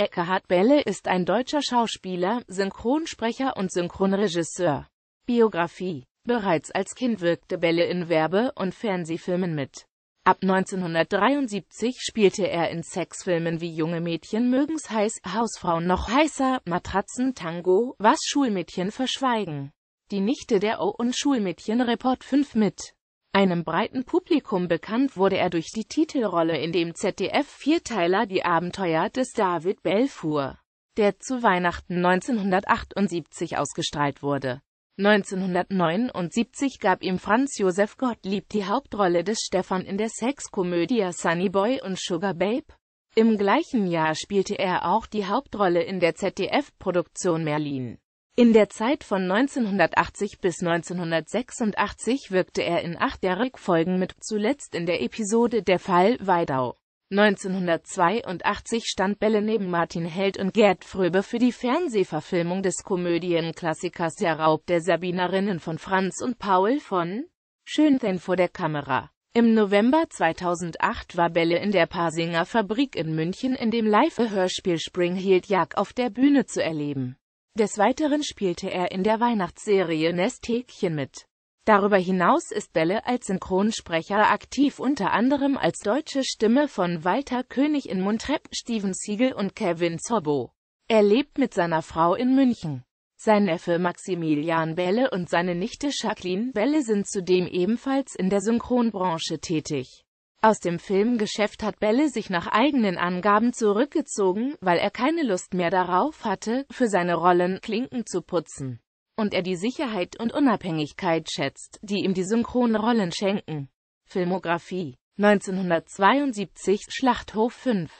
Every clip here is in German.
Eckhard Belle ist ein deutscher Schauspieler, Synchronsprecher und Synchronregisseur. Biografie Bereits als Kind wirkte Belle in Werbe- und Fernsehfilmen mit. Ab 1973 spielte er in Sexfilmen wie Junge Mädchen mögen's heiß, Hausfrauen noch heißer, Matratzen Tango, Was Schulmädchen verschweigen. Die Nichte der O und Schulmädchen Report 5 mit. Einem breiten Publikum bekannt wurde er durch die Titelrolle in dem ZDF-Vierteiler Die Abenteuer des David Belfour, der zu Weihnachten 1978 ausgestrahlt wurde. 1979 gab ihm Franz Josef Gottlieb die Hauptrolle des Stefan in der Sexkomödie Sunny Boy und Sugar Babe. Im gleichen Jahr spielte er auch die Hauptrolle in der ZDF-Produktion Merlin. In der Zeit von 1980 bis 1986 wirkte er in achtjährig Folgen mit, zuletzt in der Episode Der Fall Weidau. 1982 stand Belle neben Martin Held und Gerd Fröbe für die Fernsehverfilmung des Komödienklassikers Der Raub der Sabinerinnen von Franz und Paul von Schönfenn vor der Kamera. Im November 2008 war Belle in der Pasinger Fabrik in München in dem Live-Hörspiel Spring hielt Jagd auf der Bühne zu erleben. Des Weiteren spielte er in der Weihnachtsserie Nesthäkchen mit. Darüber hinaus ist Belle als Synchronsprecher aktiv, unter anderem als deutsche Stimme von Walter König in Montrepp, Steven Siegel und Kevin Zobo. Er lebt mit seiner Frau in München. Sein Neffe Maximilian Belle und seine Nichte Jacqueline Belle sind zudem ebenfalls in der Synchronbranche tätig. Aus dem Filmgeschäft hat Belle sich nach eigenen Angaben zurückgezogen, weil er keine Lust mehr darauf hatte, für seine Rollen Klinken zu putzen. Und er die Sicherheit und Unabhängigkeit schätzt, die ihm die Synchronrollen schenken. Filmografie 1972 Schlachthof 5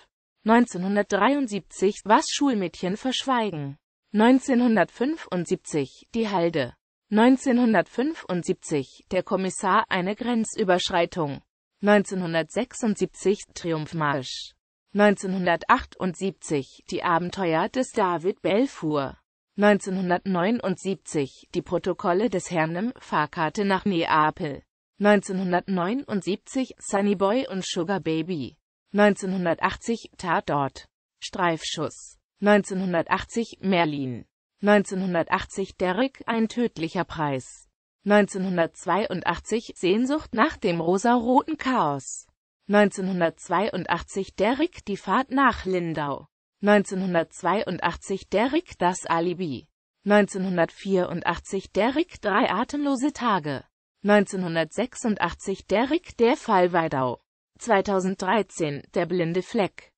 1973 Was Schulmädchen verschweigen 1975 Die Halde 1975 Der Kommissar eine Grenzüberschreitung 1976 Triumphmarsch 1978 Die Abenteuer des David Belfour. 1979 Die Protokolle des Hernem Fahrkarte nach Neapel 1979 Sunny Boy und Sugar Baby 1980 Tatort Streifschuss 1980 Merlin 1980 Derrick Ein tödlicher Preis 1982 Sehnsucht nach dem rosaroten Chaos. 1982 Derrick Die Fahrt nach Lindau. 1982 Derrick Das Alibi. 1984 Derrick Drei atemlose Tage. 1986 Derrick Der Fall Weidau. 2013 Der blinde Fleck.